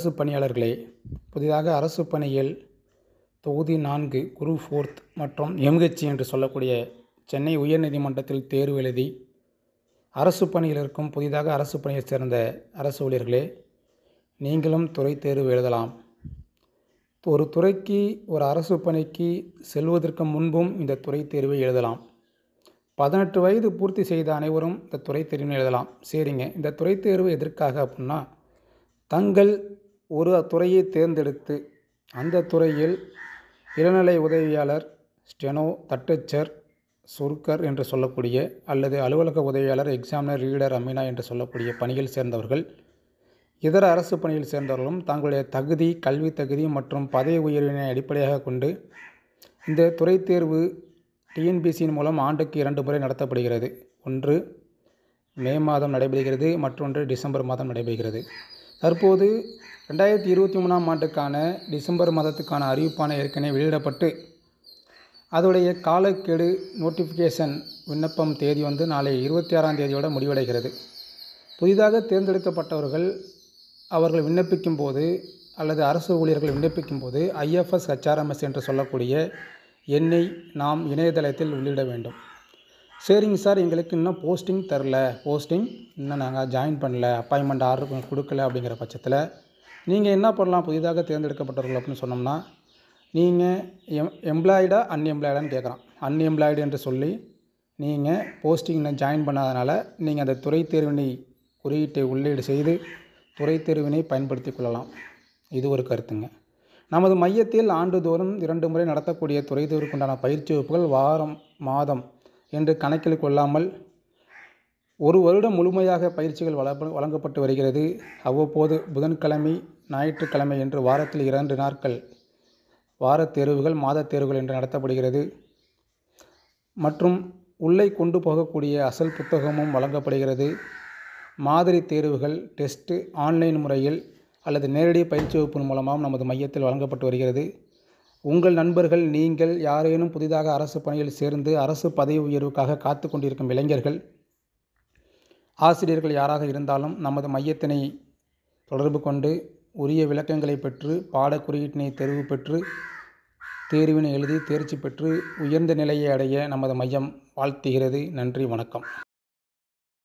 அரசு பணியாளர்களே புதிதாக அரசு பணியில் தொகுதி நான்கு குரு ஃபோர்த் மற்றும் எம்ஹெச்சி என்று சொல்லக்கூடிய சென்னை உயர்நீதிமன்றத்தில் தேர்வு எழுதி அரசு பணியில் இருக்கும் புதிதாக அரசு பணியை சேர்ந்த அரசு ஊழியர்களே நீங்களும் துறை தேர்வு எழுதலாம் ஒரு துறைக்கு ஒரு அரசு பணிக்கு செல்வதற்கு முன்பும் இந்த துறை தேர்வை எழுதலாம் பதினெட்டு வயது பூர்த்தி செய்த அனைவரும் இந்த துறை தேர்வு எழுதலாம் சரிங்க இந்த துறை தேர்வு எதற்காக அப்படின்னா தங்கள் ஒரு துறையை தேர்ந்தெடுத்து அந்த துறையில் இளநிலை உதவியாளர் ஸ்டெனோ தட்டச்சர் சுருக்கர் என்று சொல்லக்கூடிய அல்லது அலுவலக உதவியாளர் எக்ஸாமினர் ரீடர் அமினா என்று சொல்லக்கூடிய பணியில் சேர்ந்தவர்கள் இதர அரசு பணியில் சேர்ந்தவர்களும் தங்களுடைய தகுதி கல்வி தகுதி மற்றும் பதவி உயர்வினை அடிப்படையாக கொண்டு இந்த துறை தேர்வு டிஎன்பிசியின் மூலம் ஆண்டுக்கு இரண்டு முறை நடத்தப்படுகிறது ஒன்று மே மாதம் நடைபெறுகிறது மற்றொன்று டிசம்பர் மாதம் நடைபெறுகிறது தற்போது ரெண்டாயிரத்தி இருபத்தி மூணாம் ஆண்டுக்கான டிசம்பர் மாதத்துக்கான அறிவிப்பான ஏற்கனவே வெளியிடப்பட்டு அதோடைய காலக்கெடு நோட்டிஃபிகேஷன் விண்ணப்பம் தேதி வந்து நாளை இருபத்தி ஆறாம் தேதியோட முடிவடைகிறது புதிதாக தேர்ந்தெடுக்கப்பட்டவர்கள் அவர்கள் விண்ணப்பிக்கும் போது அல்லது அரசு ஊழியர்கள் விண்ணப்பிக்கும் போது ஐஎஃப்எஸ் ஹெச்ஆர்எம்எஸ் என்று சொல்லக்கூடிய எண்ணை நாம் இணையதளத்தில் உள்ளிட வேண்டும் சரிங்க சார் எங்களுக்கு இன்னும் போஸ்டிங் தரல போஸ்டிங் இன்னும் நாங்கள் ஜாயின் பண்ணல அப்பாயின்மெண்ட் ஆர்டர் கொடுக்கல அப்படிங்கிற பட்சத்தில் நீங்கள் என்ன பண்ணலாம் புதிதாக தேர்ந்தெடுக்கப்பட்டவர்கள் அப்படின்னு சொன்னோம்னா நீங்கள் எம் எம்ப்ளாய்டா அன்எம்ப்ளாய்டான்னு கேட்குறான் அன்எம்ப்ளாய்டு என்று சொல்லி நீங்கள் போஸ்டிங் ஜாயின் பண்ணாதனால நீங்கள் அந்த துறை தேர்வினை குறியீட்டை உள்ளீடு செய்து துறை தேர்வினை பயன்படுத்தி கொள்ளலாம் இது ஒரு கருத்துங்க நமது மையத்தில் ஆண்டுதோறும் இரண்டு முறை நடத்தக்கூடிய துறை தேர்வுக்குண்டான பயிற்சி வகுப்புகள் வாரம் மாதம் என்று கணக்கில் கொள்ளாமல் ஒரு வருடம் முழுமையாக பயிற்சிகள் வழங்கப்பட்டு வருகிறது அவ்வப்போது புதன்கிழமை ஞாயிற்றுக்கிழமை என்று வாரத்தில் இரண்டு நாட்கள் வாரத் தேர்வுகள் மாதத் தேர்வுகள் என்று நடத்தப்படுகிறது மற்றும் உள்ளே கொண்டு போகக்கூடிய அசல் புத்தகமும் வழங்கப்படுகிறது மாதிரி தேர்வுகள் டெஸ்ட்டு ஆன்லைன் முறையில் அல்லது நேரடி பயிற்சி வகுப்பின் மூலமாகவும் நமது மையத்தில் வழங்கப்பட்டு வருகிறது உங்கள் நண்பர்கள் நீங்கள் யாரேனும் புதிதாக அரசு பணியில் சேர்ந்து அரசு பதவி உயர்வுக்காக காத்து கொண்டிருக்கும் இளைஞர்கள் ஆசிரியர்கள் யாராக இருந்தாலும் நமது மையத்தினை தொடர்பு கொண்டு உரிய விளக்கங்களை பெற்று பாடக்குறியீட்டினை தெரிவு பெற்று தேர்வினை எழுதி தேர்ச்சி பெற்று உயர்ந்த நிலையை அடைய நமது மையம் வாழ்த்துகிறது நன்றி வணக்கம்